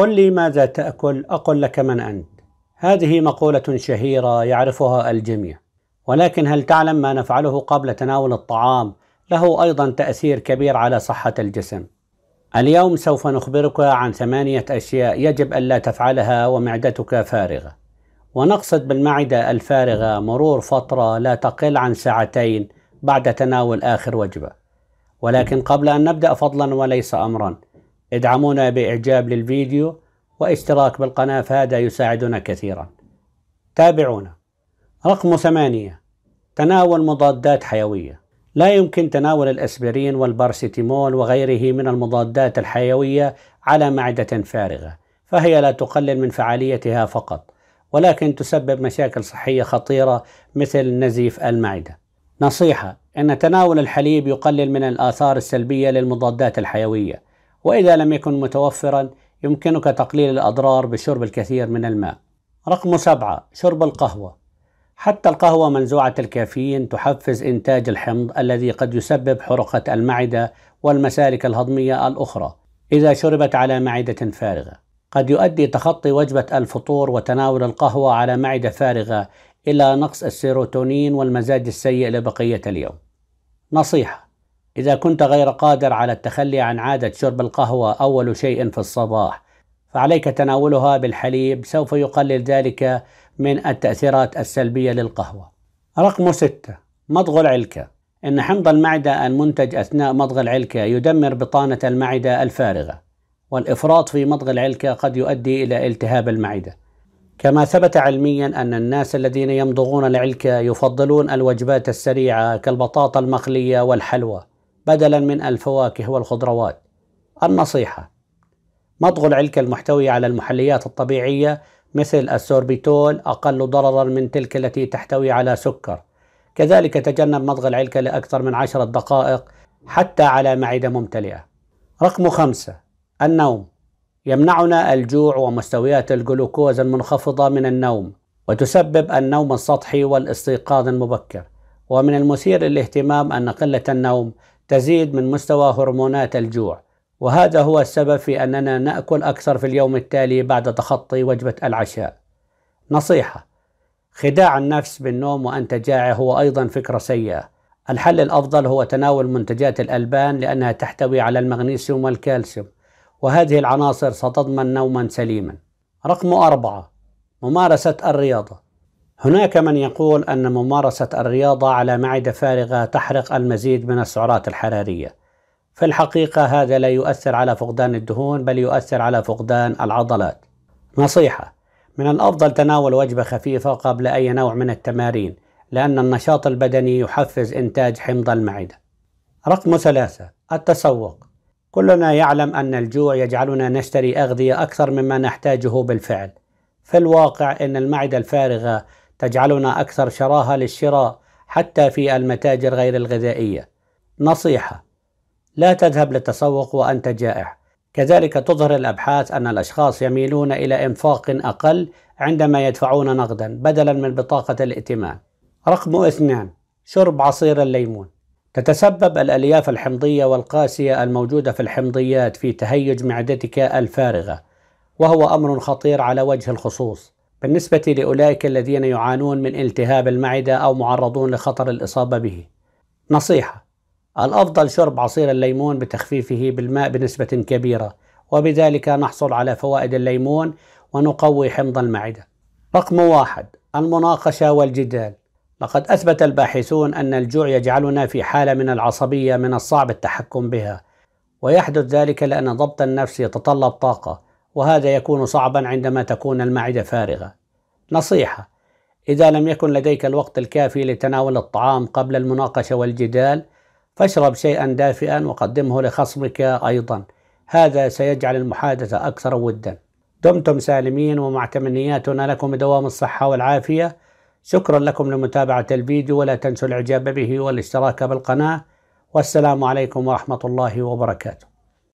قل لي ماذا تأكل أقل لك من أنت هذه مقولة شهيرة يعرفها الجميع ولكن هل تعلم ما نفعله قبل تناول الطعام له أيضا تأثير كبير على صحة الجسم اليوم سوف نخبرك عن ثمانية أشياء يجب ألا تفعلها ومعدتك فارغة ونقصد بالمعدة الفارغة مرور فترة لا تقل عن ساعتين بعد تناول آخر وجبة ولكن قبل أن نبدأ فضلا وليس أمرا ادعمونا بإعجاب للفيديو واشتراك بالقناة فهذا يساعدنا كثيرا تابعونا رقم ثمانية تناول مضادات حيوية لا يمكن تناول الأسبرين والبارسيتيمول وغيره من المضادات الحيوية على معدة فارغة فهي لا تقلل من فعاليتها فقط ولكن تسبب مشاكل صحية خطيرة مثل نزيف المعدة نصيحة أن تناول الحليب يقلل من الآثار السلبية للمضادات الحيوية وإذا لم يكن متوفرا يمكنك تقليل الأضرار بشرب الكثير من الماء رقم سبعة شرب القهوة حتى القهوة منزوعة الكافيين تحفز إنتاج الحمض الذي قد يسبب حرقة المعدة والمسالك الهضمية الأخرى إذا شربت على معدة فارغة قد يؤدي تخطي وجبة الفطور وتناول القهوة على معدة فارغة إلى نقص السيروتونين والمزاج السيء لبقية اليوم نصيحة إذا كنت غير قادر على التخلي عن عادة شرب القهوة أول شيء في الصباح فعليك تناولها بالحليب سوف يقلل ذلك من التأثيرات السلبية للقهوة رقم ستة مضغ العلكة إن حمض المعدة المنتج أثناء مضغ العلكة يدمر بطانة المعدة الفارغة والإفراط في مضغ العلكة قد يؤدي إلى التهاب المعدة كما ثبت علميا أن الناس الذين يمضغون العلكة يفضلون الوجبات السريعة كالبطاطا المخلية والحلوى بدلا من الفواكه والخضروات النصيحة مضغ العلكة المحتوية على المحليات الطبيعية مثل السوربيتول أقل ضررا من تلك التي تحتوي على سكر كذلك تجنب مضغ العلكة لأكثر من عشرة دقائق حتى على معدة ممتلئة رقم خمسة النوم يمنعنا الجوع ومستويات الجلوكوز المنخفضة من النوم وتسبب النوم السطحي والاستيقاظ المبكر ومن المثير للاهتمام أن قلة النوم تزيد من مستوى هرمونات الجوع وهذا هو السبب في أننا نأكل أكثر في اليوم التالي بعد تخطي وجبة العشاء نصيحة خداع النفس بالنوم وأنت جائع هو أيضا فكرة سيئة الحل الأفضل هو تناول منتجات الألبان لأنها تحتوي على المغنيسيوم والكالسيوم وهذه العناصر ستضمن نوما سليما رقم أربعة ممارسة الرياضة هناك من يقول أن ممارسة الرياضة على معدة فارغة تحرق المزيد من السعرات الحرارية. في الحقيقة هذا لا يؤثر على فقدان الدهون بل يؤثر على فقدان العضلات. نصيحة: من الأفضل تناول وجبة خفيفة قبل أي نوع من التمارين، لأن النشاط البدني يحفز إنتاج حمض المعدة. رقم ثلاثة: التسوق. كلنا يعلم أن الجوع يجعلنا نشتري أغذية أكثر مما نحتاجه بالفعل. في الواقع أن المعدة الفارغة تجعلنا أكثر شراهة للشراء حتى في المتاجر غير الغذائية. نصيحة: لا تذهب للتسوق وأنت جائع. كذلك تظهر الأبحاث أن الأشخاص يميلون إلى إنفاق أقل عندما يدفعون نقدا بدلا من بطاقة الائتمان. رقم اثنان: شرب عصير الليمون. تتسبب الألياف الحمضية والقاسية الموجودة في الحمضيات في تهيج معدتك الفارغة، وهو أمر خطير على وجه الخصوص. بالنسبة لأولئك الذين يعانون من التهاب المعدة أو معرضون لخطر الإصابة به نصيحة الأفضل شرب عصير الليمون بتخفيفه بالماء بنسبة كبيرة وبذلك نحصل على فوائد الليمون ونقوي حمض المعدة رقم واحد المناقشة والجدال لقد أثبت الباحثون أن الجوع يجعلنا في حالة من العصبية من الصعب التحكم بها ويحدث ذلك لأن ضبط النفس يتطلب طاقة وهذا يكون صعبا عندما تكون المعدة فارغة. نصيحة: إذا لم يكن لديك الوقت الكافي لتناول الطعام قبل المناقشة والجدال، فاشرب شيئا دافئا وقدمه لخصمك أيضا، هذا سيجعل المحادثة أكثر ودا. دمتم سالمين ومع تمنياتنا لكم دوام الصحة والعافية. شكرا لكم لمتابعة الفيديو ولا تنسوا الإعجاب به والاشتراك بالقناة والسلام عليكم ورحمة الله وبركاته